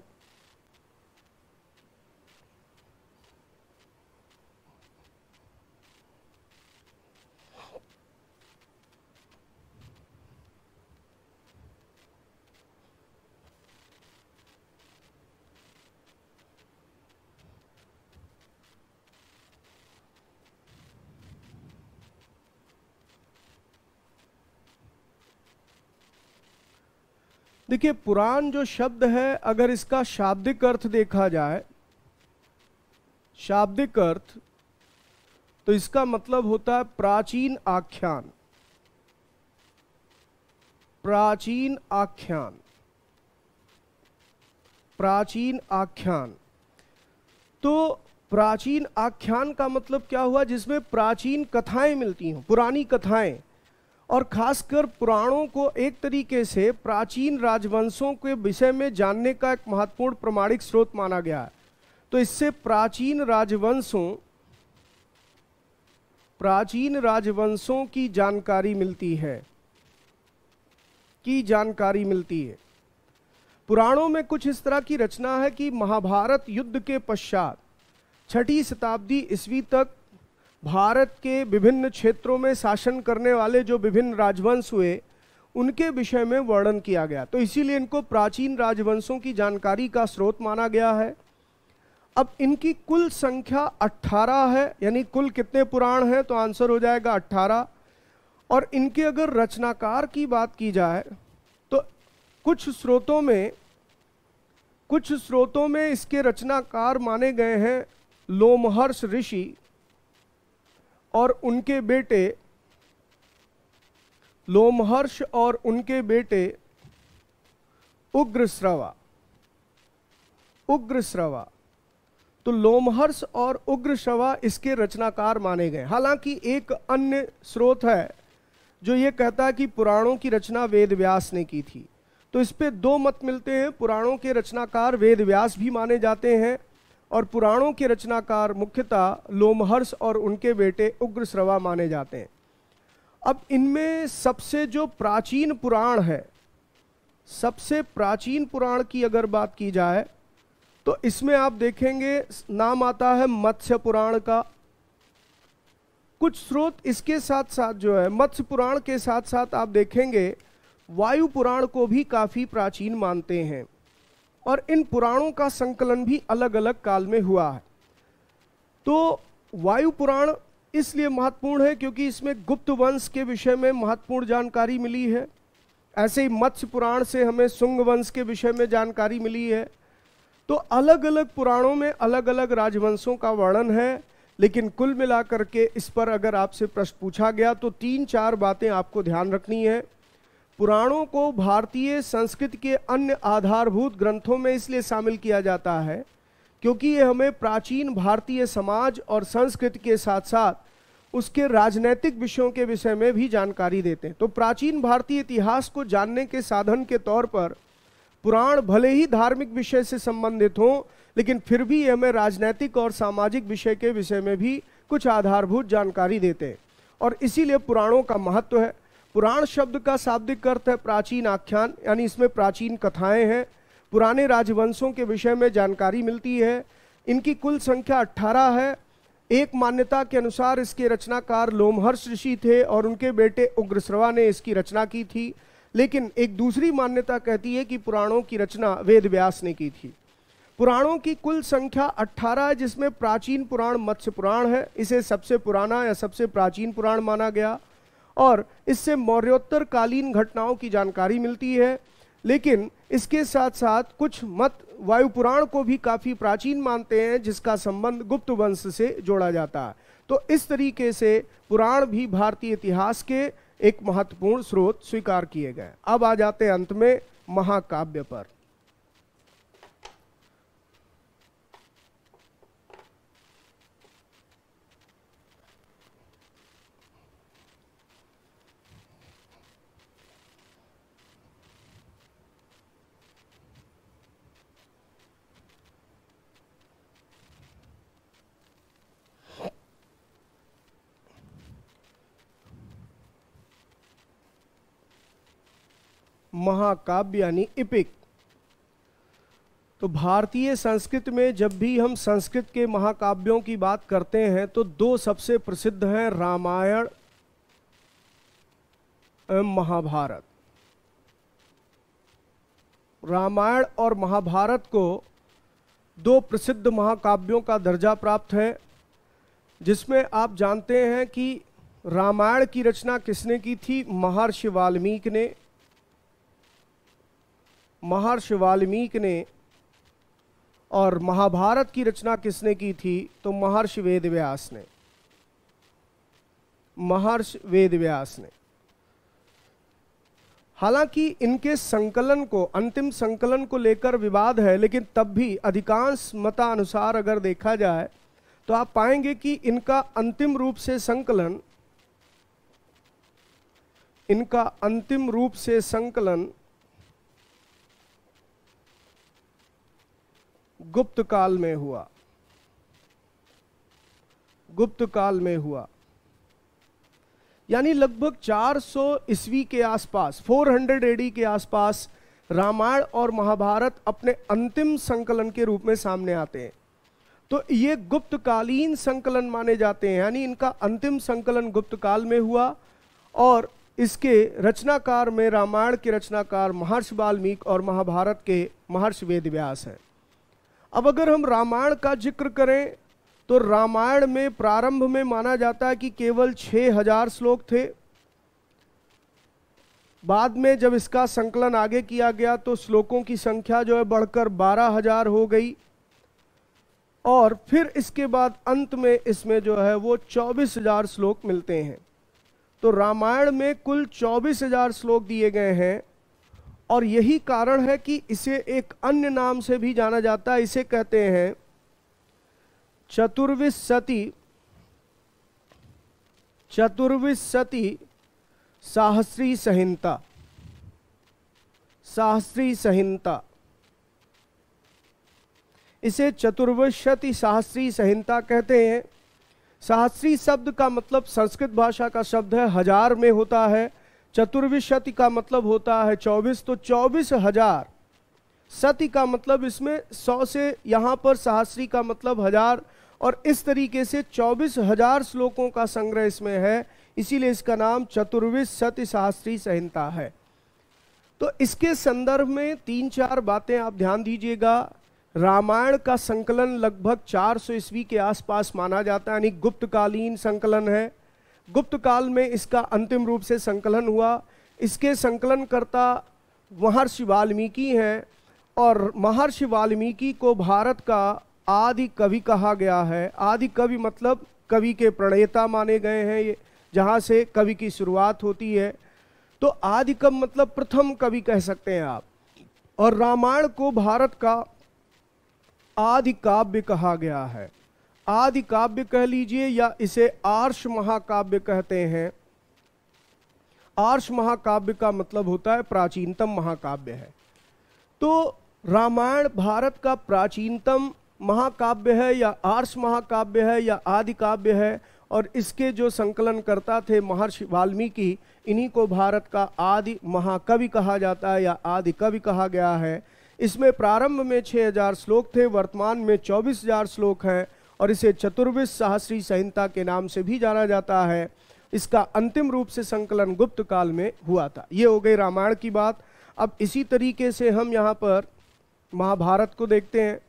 देखिए पुराण जो शब्द है अगर इसका शाब्दिक अर्थ देखा जाए शाब्दिक अर्थ तो इसका मतलब होता है प्राचीन आख्यान प्राचीन आख्यान प्राचीन आख्यान तो प्राचीन आख्यान का मतलब क्या हुआ जिसमें प्राचीन कथाएं मिलती हों पुरानी कथाएं और खासकर पुराणों को एक तरीके से प्राचीन राजवंशों के विषय में जानने का एक महत्वपूर्ण प्रमाणिक स्रोत माना गया है तो इससे प्राचीन राजवंशों प्राचीन राजवंशों की जानकारी मिलती है की जानकारी मिलती है पुराणों में कुछ इस तरह की रचना है कि महाभारत युद्ध के पश्चात छठी शताब्दी ईस्वी तक भारत के विभिन्न क्षेत्रों में शासन करने वाले जो विभिन्न राजवंश हुए उनके विषय में वर्णन किया गया तो इसीलिए इनको प्राचीन राजवंशों की जानकारी का स्रोत माना गया है अब इनकी कुल संख्या 18 है यानी कुल कितने पुराण हैं तो आंसर हो जाएगा 18 और इनके अगर रचनाकार की बात की जाए तो कुछ स्रोतों में कुछ स्रोतों में इसके रचनाकार माने गए हैं लोमहर्ष ऋषि और उनके बेटे लोमहर्ष और उनके बेटे उग्रश्रवा उग्रश्रवा तो लोमहर्ष और उग्रश्रवा इसके रचनाकार माने गए हालांकि एक अन्य स्रोत है जो ये कहता है कि पुराणों की रचना वेद व्यास ने की थी तो इस पे दो मत मिलते हैं पुराणों के रचनाकार वेद व्यास भी माने जाते हैं और पुराणों के रचनाकार मुख्यतः लोमहर्ष और उनके बेटे उग्रश्रवा माने जाते हैं अब इनमें सबसे जो प्राचीन पुराण है सबसे प्राचीन पुराण की अगर बात की जाए तो इसमें आप देखेंगे नाम आता है मत्स्य पुराण का कुछ स्रोत इसके साथ साथ जो है मत्स्य पुराण के साथ साथ आप देखेंगे वायु पुराण को भी काफ़ी प्राचीन मानते हैं और इन पुराणों का संकलन भी अलग अलग काल में हुआ है तो वायु पुराण इसलिए महत्वपूर्ण है क्योंकि इसमें गुप्त वंश के विषय में महत्वपूर्ण जानकारी मिली है ऐसे ही मत्स्य पुराण से हमें शुंग वंश के विषय में जानकारी मिली है तो अलग अलग पुराणों में अलग अलग राजवंशों का वर्णन है लेकिन कुल मिलाकर के इस पर अगर आपसे प्रश्न पूछा गया तो तीन चार बातें आपको ध्यान रखनी है पुराणों को भारतीय संस्कृति के अन्य आधारभूत ग्रंथों में इसलिए शामिल किया जाता है क्योंकि ये हमें प्राचीन भारतीय समाज और संस्कृति के साथ साथ उसके राजनैतिक विषयों के विषय में भी जानकारी देते हैं तो प्राचीन भारतीय इतिहास को जानने के साधन के तौर पर पुराण भले ही धार्मिक विषय से संबंधित हों लेकिन फिर भी ये हमें राजनैतिक और सामाजिक विषय के विषय में भी कुछ आधारभूत जानकारी देते हैं और इसीलिए पुराणों का महत्व है पुराण शब्द का शाब्दिक अर्थ है प्राचीन आख्यान यानी इसमें प्राचीन कथाएं हैं पुराने राजवंशों के विषय में जानकारी मिलती है इनकी कुल संख्या अट्ठारह है एक मान्यता के अनुसार इसके रचनाकार लोमहर्ष ऋषि थे और उनके बेटे उग्रश्रवा ने इसकी रचना की थी लेकिन एक दूसरी मान्यता कहती है कि पुराणों की रचना वेद व्यास ने की थी पुराणों की कुल संख्या 18 है जिसमें प्राचीन पुराण मत्स्य पुराण है इसे सबसे पुराना या सबसे प्राचीन पुराण माना गया और इससे मौर्योत्तर कालीन घटनाओं की जानकारी मिलती है लेकिन इसके साथ साथ कुछ मत वायुपुराण को भी काफ़ी प्राचीन मानते हैं जिसका संबंध गुप्त वंश से जोड़ा जाता है तो इस तरीके से पुराण भी भारतीय इतिहास के एक महत्वपूर्ण स्रोत स्वीकार किए गए अब आ जाते हैं अंत में महाकाव्य पर महाकाव्य यानी इपिक तो भारतीय संस्कृत में जब भी हम संस्कृत के महाकाव्यों की बात करते हैं तो दो सबसे प्रसिद्ध हैं रामायण एवं महाभारत रामायण और महाभारत को दो प्रसिद्ध महाकाव्यों का दर्जा प्राप्त है जिसमें आप जानते हैं कि रामायण की रचना किसने की थी महर्षि वाल्मीकि ने महर्षि वाल्मीकि ने और महाभारत की रचना किसने की थी तो महर्षि वेदव्यास ने महर्षि वेदव्यास ने हालांकि इनके संकलन को अंतिम संकलन को लेकर विवाद है लेकिन तब भी अधिकांश मतानुसार अगर देखा जाए तो आप पाएंगे कि इनका अंतिम रूप से संकलन इनका अंतिम रूप से संकलन गुप्त काल में हुआ गुप्त काल में हुआ यानी लगभग 400 सौ ईस्वी के आसपास 400 हंड्रेड एडी के आसपास रामायण और महाभारत अपने अंतिम संकलन के रूप में सामने आते हैं तो ये गुप्तकालीन संकलन माने जाते हैं यानी इनका अंतिम संकलन गुप्त काल में हुआ और इसके रचनाकार में रामायण के रचनाकार महर्ष वाल्मीकि और महाभारत के महर्ष वेद व्यास हैं अब अगर हम रामायण का जिक्र करें तो रामायण में प्रारंभ में माना जाता है कि केवल 6000 श्लोक थे बाद में जब इसका संकलन आगे किया गया तो श्लोकों की संख्या जो है बढ़कर 12000 हो गई और फिर इसके बाद अंत में इसमें जो है वो 24000 श्लोक मिलते हैं तो रामायण में कुल 24000 श्लोक दिए गए हैं और यही कारण है कि इसे एक अन्य नाम से भी जाना जाता है इसे कहते हैं चतुर्विश सती चतुर्विश सती साहस्री संहिता साहस्री संहिता इसे चतुर्विशति साहस्री संहिता कहते हैं साहस्री शब्द का मतलब संस्कृत भाषा का शब्द है हजार में होता है चतुर्विशति का मतलब होता है चौबीस तो चौबीस हजार सती का मतलब इसमें सौ से यहाँ पर सहस्री का मतलब हजार और इस तरीके से चौबीस हजार श्लोकों का संग्रह इसमें है इसीलिए इसका नाम चतुर्विश सत्य सहस्त्री संहिता है तो इसके संदर्भ में तीन चार बातें आप ध्यान दीजिएगा रामायण का संकलन लगभग 400 ईस्वी के आसपास माना जाता है यानी गुप्तकालीन संकलन है गुप्त काल में इसका अंतिम रूप से संकलन हुआ इसके संकलनकर्ता महर्षि वाल्मीकि हैं और महर्षि वाल्मीकि को भारत का आदि कवि कहा गया है आदि कवि मतलब कवि के प्रणेता माने गए हैं ये जहाँ से कवि की शुरुआत होती है तो आदि कव मतलब प्रथम कवि कह सकते हैं आप और रामायण को भारत का आदि काव्य कहा गया है आदि काव्य कह लीजिए या इसे आर्ष महाकाव्य कहते हैं आर्ष महाकाव्य का मतलब होता है प्राचीनतम महाकाव्य है तो रामायण भारत का प्राचीनतम महाकाव्य है या आर्ष महाकाव्य है या आदि काव्य है और इसके जो संकलन करता थे महर्षि वाल्मीकि इन्हीं को भारत का आदि महाकवि कहा जाता है या आदि कवि कहा गया है इसमें प्रारंभ में 6000 श्लोक थे वर्तमान में 24000 श्लोक हैं और इसे चतुर्विश साहस्री संहिता के नाम से भी जाना जाता है इसका अंतिम रूप से संकलन गुप्त काल में हुआ था ये हो गई रामायण की बात अब इसी तरीके से हम यहाँ पर महाभारत को देखते हैं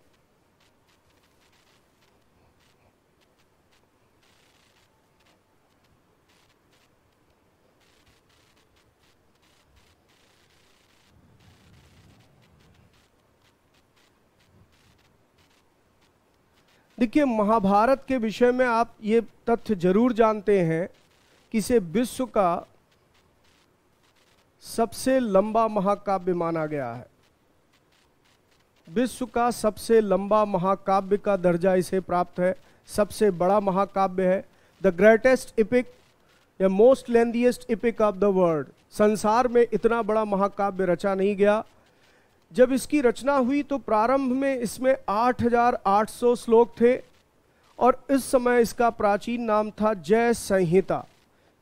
देखिए महाभारत के विषय में आप ये तथ्य जरूर जानते हैं कि इसे विश्व का सबसे लंबा महाकाव्य माना गया है विश्व का सबसे लंबा महाकाव्य का दर्जा इसे प्राप्त है सबसे बड़ा महाकाव्य है द ग्रेटेस्ट इपिक या most lengthiest epic of the world संसार में इतना बड़ा महाकाव्य रचा नहीं गया जब इसकी रचना हुई तो प्रारंभ में इसमें 8,800 श्लोक थे और इस समय इसका प्राचीन नाम था जय संहिता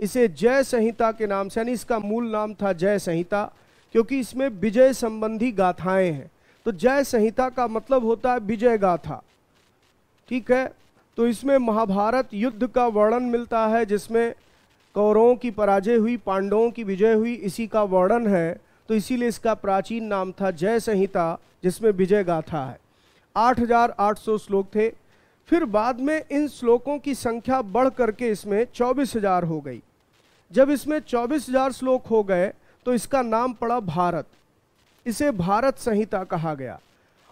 इसे जय संहिता के नाम से यानी इसका मूल नाम था जय संहिता क्योंकि इसमें विजय संबंधी गाथाएं हैं तो जय संहिता का मतलब होता है विजय गाथा ठीक है तो इसमें महाभारत युद्ध का वर्णन मिलता है जिसमें कौरवों की पराजय हुई पांडवों की विजय हुई इसी का वर्णन है तो इसीलिए इसका प्राचीन नाम था जय संहिता जिसमें विजय गाथा है 8,800 श्लोक थे फिर बाद में इन श्लोकों की संख्या बढ़ करके इसमें 24,000 हो गई जब इसमें 24,000 श्लोक हो गए तो इसका नाम पड़ा भारत इसे भारत संहिता कहा गया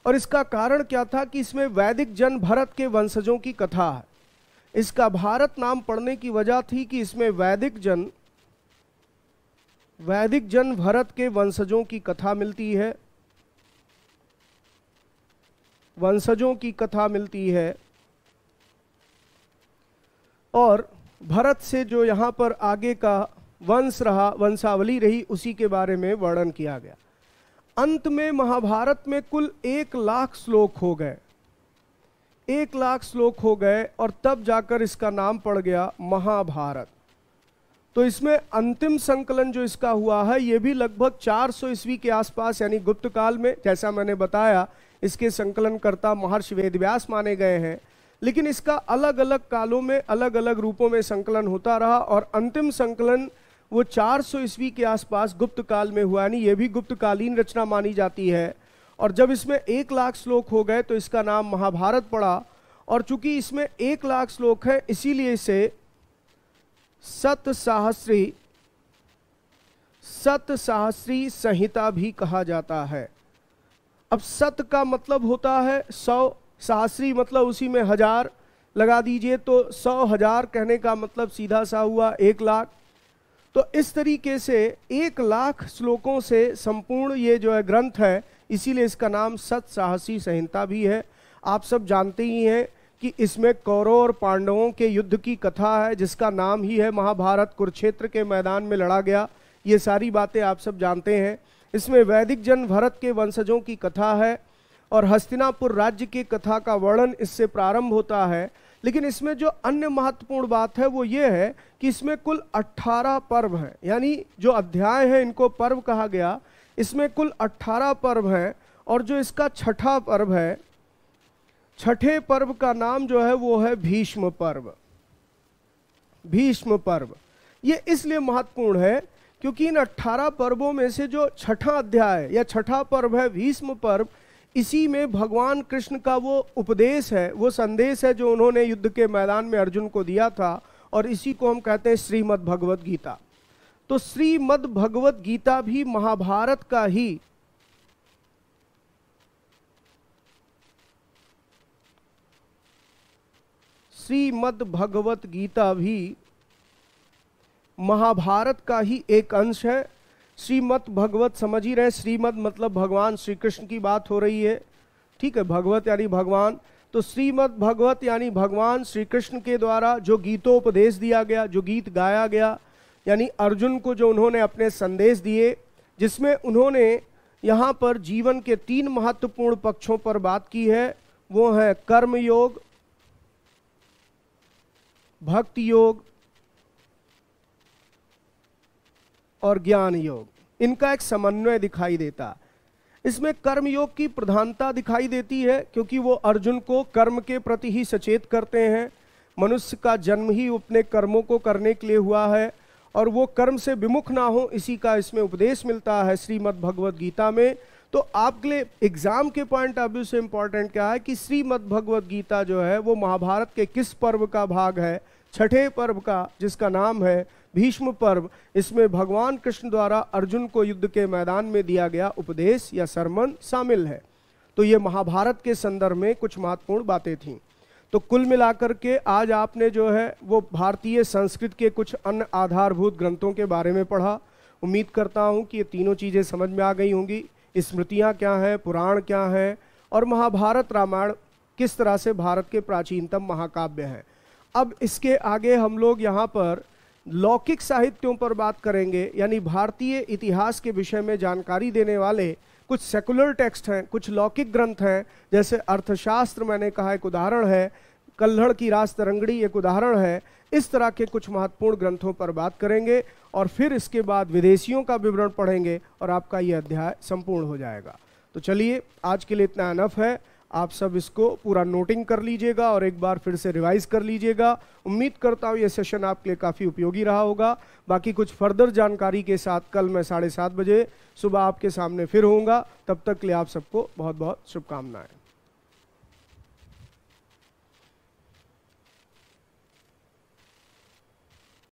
और इसका कारण क्या था कि इसमें वैदिक जन भरत के वंशजों की कथा है इसका भारत नाम पढ़ने की वजह थी कि इसमें वैदिक जन वैदिक जन भरत के वंशजों की कथा मिलती है वंशजों की कथा मिलती है और भरत से जो यहां पर आगे का वंश रहा वंशावली रही उसी के बारे में वर्णन किया गया अंत में महाभारत में कुल एक लाख श्लोक हो गए एक लाख श्लोक हो गए और तब जाकर इसका नाम पड़ गया महाभारत तो इसमें अंतिम संकलन जो इसका हुआ है ये भी लगभग 400 ईस्वी के आसपास यानी गुप्त काल में जैसा मैंने बताया इसके संकलनकर्ता महर्षि वेदव्यास माने गए हैं लेकिन इसका अलग अलग कालों में अलग अलग रूपों में संकलन होता रहा और अंतिम संकलन वो 400 ईस्वी के आसपास गुप्त काल में हुआ यानी ये भी गुप्तकालीन रचना मानी जाती है और जब इसमें एक लाख श्लोक हो गए तो इसका नाम महाभारत पड़ा और चूंकि इसमें एक लाख श्लोक है इसीलिए इसे सत साहस्री सत साहस्री संहिता भी कहा जाता है अब सत का मतलब होता है सौ साहस्री मतलब उसी में हजार लगा दीजिए तो सौ हजार कहने का मतलब सीधा सा हुआ एक लाख तो इस तरीके से एक लाख श्लोकों से संपूर्ण ये जो है ग्रंथ है इसीलिए इसका नाम सत साहसी संहिता भी है आप सब जानते ही हैं कि इसमें कौरव और पांडवों के युद्ध की कथा है जिसका नाम ही है महाभारत कुरुक्षेत्र के मैदान में लड़ा गया ये सारी बातें आप सब जानते हैं इसमें वैदिक जन भरत के वंशजों की कथा है और हस्तिनापुर राज्य की कथा का वर्णन इससे प्रारंभ होता है लेकिन इसमें जो अन्य महत्वपूर्ण बात है वो ये है कि इसमें कुल 18 पर्व हैं यानी जो अध्याय हैं इनको पर्व कहा गया इसमें कुल 18 पर्व हैं और जो इसका छठा पर्व है छठे पर्व का नाम जो है वो है भीष्म पर्व भीष्म पर्व ये इसलिए महत्वपूर्ण है क्योंकि इन अट्ठारह पर्वों में से जो छठा अध्याय या छठा पर्व है भीष्म पर्व इसी में भगवान कृष्ण का वो उपदेश है वो संदेश है जो उन्होंने युद्ध के मैदान में अर्जुन को दिया था और इसी को हम कहते हैं श्रीमद् भगवत गीता तो श्रीमद् भगवत गीता भी महाभारत का ही श्रीमद् भगवत गीता भी महाभारत का ही एक अंश है श्रीमद् भगवत समझ ही रहे श्रीमद् मतलब भगवान श्री कृष्ण की बात हो रही है ठीक है भगवत यानी भगवान तो श्रीमद् भगवत यानी भगवान श्री कृष्ण के द्वारा जो गीतोपदेश दिया गया जो गीत गाया गया यानी अर्जुन को जो उन्होंने अपने संदेश दिए जिसमें उन्होंने यहाँ पर जीवन के तीन महत्वपूर्ण पक्षों पर बात की है वो है कर्मयोग भक्ति योग और ज्ञान योग इनका एक समन्वय दिखाई देता इसमें कर्म योग की प्रधानता दिखाई देती है क्योंकि वो अर्जुन को कर्म के प्रति ही सचेत करते हैं मनुष्य का जन्म ही अपने कर्मों को करने के लिए हुआ है और वो कर्म से विमुख ना हो इसी का इसमें उपदेश मिलता है श्रीमद् भगवद गीता में तो आपके लिए एग्जाम के पॉइंट ऑफ व्यू से इंपॉर्टेंट क्या है कि श्रीमद् भगवद गीता जो है वो महाभारत के किस पर्व का भाग है छठे पर्व का जिसका नाम है भीष्म पर्व इसमें भगवान कृष्ण द्वारा अर्जुन को युद्ध के मैदान में दिया गया उपदेश या सरमन शामिल है तो ये महाभारत के संदर्भ में कुछ महत्वपूर्ण बातें थीं तो कुल मिलाकर के आज आपने जो है वो भारतीय संस्कृत के कुछ अन्य आधारभूत ग्रंथों के बारे में पढ़ा उम्मीद करता हूँ कि ये तीनों चीज़ें समझ में आ गई होंगी स्मृतियाँ क्या हैं पुराण क्या हैं और महाभारत रामायण किस तरह से भारत के प्राचीनतम महाकाव्य हैं अब इसके आगे हम लोग यहाँ पर लौकिक साहित्यों पर बात करेंगे यानी भारतीय इतिहास के विषय में जानकारी देने वाले कुछ सेकुलर टेक्स्ट हैं कुछ लौकिक ग्रंथ हैं जैसे अर्थशास्त्र मैंने कहा एक उदाहरण है कल्हड़ की रास तरंगड़ी एक उदाहरण है इस तरह के कुछ महत्वपूर्ण ग्रंथों पर बात करेंगे और फिर इसके बाद विदेशियों का विवरण पढ़ेंगे और आपका ये अध्याय संपूर्ण हो जाएगा तो चलिए आज के लिए इतना अनफ है आप सब इसको पूरा नोटिंग कर लीजिएगा और एक बार फिर से रिवाइज कर लीजिएगा उम्मीद करता हूँ ये सेशन आपके लिए काफ़ी उपयोगी रहा होगा बाकी कुछ फर्दर जानकारी के साथ कल मैं साढ़े सात बजे सुबह आपके सामने फिर होऊंगा तब तक के लिए आप सबको बहुत बहुत शुभकामनाएं